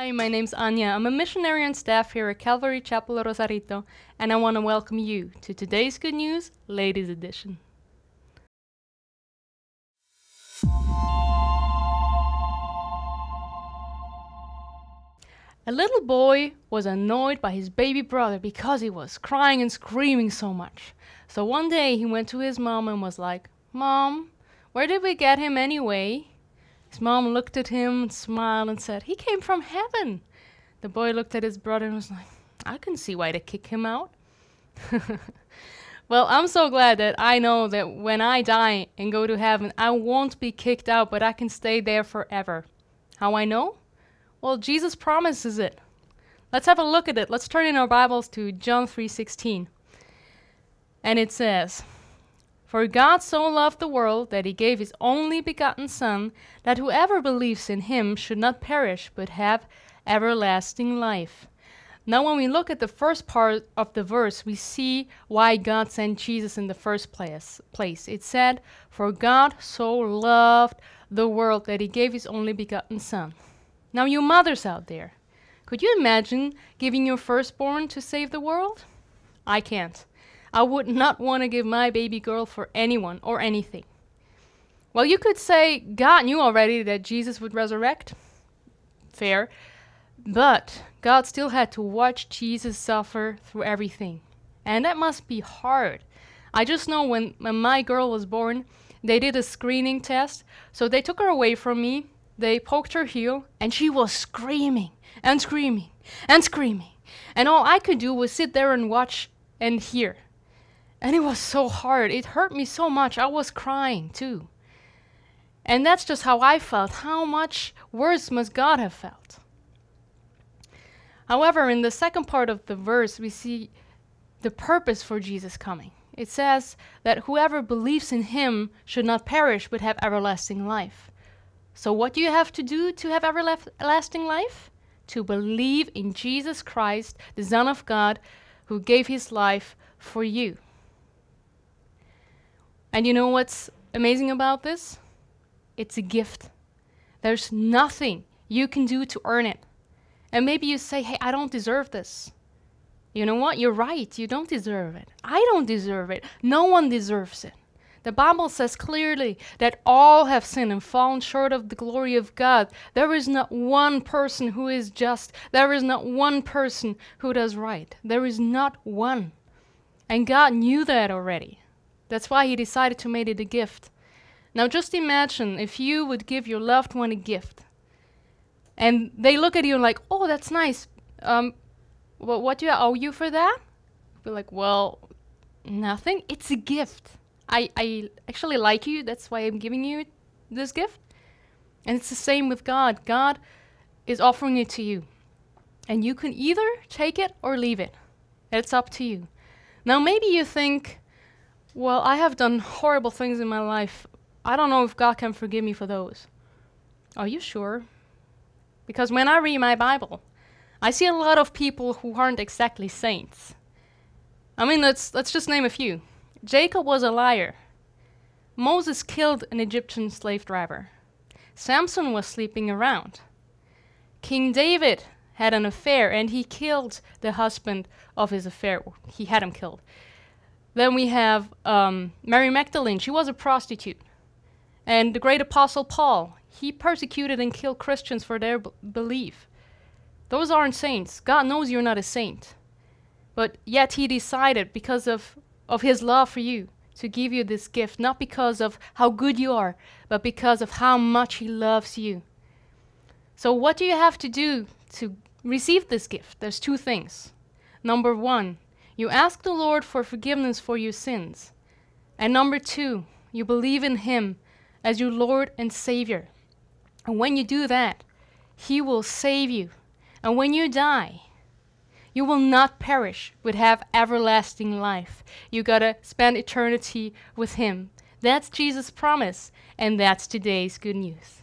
Hi, my name's Anya. I'm a missionary on staff here at Calvary Chapel Rosarito, and I want to welcome you to today's Good News Ladies Edition. A little boy was annoyed by his baby brother because he was crying and screaming so much. So one day he went to his mom and was like, Mom, where did we get him anyway? His mom looked at him and smiled and said, He came from heaven. The boy looked at his brother and was like, I can see why they kick him out. well, I'm so glad that I know that when I die and go to heaven, I won't be kicked out, but I can stay there forever. How I know? Well, Jesus promises it. Let's have a look at it. Let's turn in our Bibles to John 3:16. And it says, for God so loved the world that he gave his only begotten Son, that whoever believes in him should not perish but have everlasting life. Now, when we look at the first part of the verse, we see why God sent Jesus in the first place. place. It said, For God so loved the world that he gave his only begotten Son. Now, you mothers out there, could you imagine giving your firstborn to save the world? I can't. I would not want to give my baby girl for anyone or anything. Well, you could say God knew already that Jesus would resurrect. Fair. But God still had to watch Jesus suffer through everything. And that must be hard. I just know when, when my girl was born, they did a screening test. So they took her away from me, they poked her heel, and she was screaming and screaming and screaming. And all I could do was sit there and watch and hear. And it was so hard. It hurt me so much. I was crying too. And that's just how I felt. How much worse must God have felt? However, in the second part of the verse, we see the purpose for Jesus coming. It says that whoever believes in him should not perish but have everlasting life. So, what do you have to do to have everlasting life? To believe in Jesus Christ, the Son of God, who gave his life for you. And you know what's amazing about this? It's a gift. There's nothing you can do to earn it. And maybe you say, hey, I don't deserve this. You know what? You're right. You don't deserve it. I don't deserve it. No one deserves it. The Bible says clearly that all have sinned and fallen short of the glory of God. There is not one person who is just. There is not one person who does right. There is not one. And God knew that already. That's why he decided to make it a gift. Now just imagine if you would give your loved one a gift. And they look at you and like, oh, that's nice. Um, what do I owe you for that? Be like, well, nothing. It's a gift. I, I actually like you. That's why I'm giving you this gift. And it's the same with God. God is offering it to you. And you can either take it or leave it. It's up to you. Now, maybe you think, well, I have done horrible things in my life. I don't know if God can forgive me for those. Are you sure? Because when I read my Bible, I see a lot of people who aren't exactly saints. I mean, let's, let's just name a few. Jacob was a liar. Moses killed an Egyptian slave driver. Samson was sleeping around. King David had an affair and he killed the husband of his affair. He had him killed. Then we have um, Mary Magdalene. She was a prostitute. And the great apostle Paul, he persecuted and killed Christians for their belief. Those aren't saints. God knows you're not a saint. But yet he decided, because of, of his love for you, to give you this gift, not because of how good you are, but because of how much he loves you. So, what do you have to do to receive this gift? There's two things. Number one, you ask the Lord for forgiveness for your sins. And number two, you believe in Him as your Lord and Savior. And when you do that, He will save you. And when you die, you will not perish but have everlasting life. You gotta spend eternity with Him. That's Jesus' promise, and that's today's good news.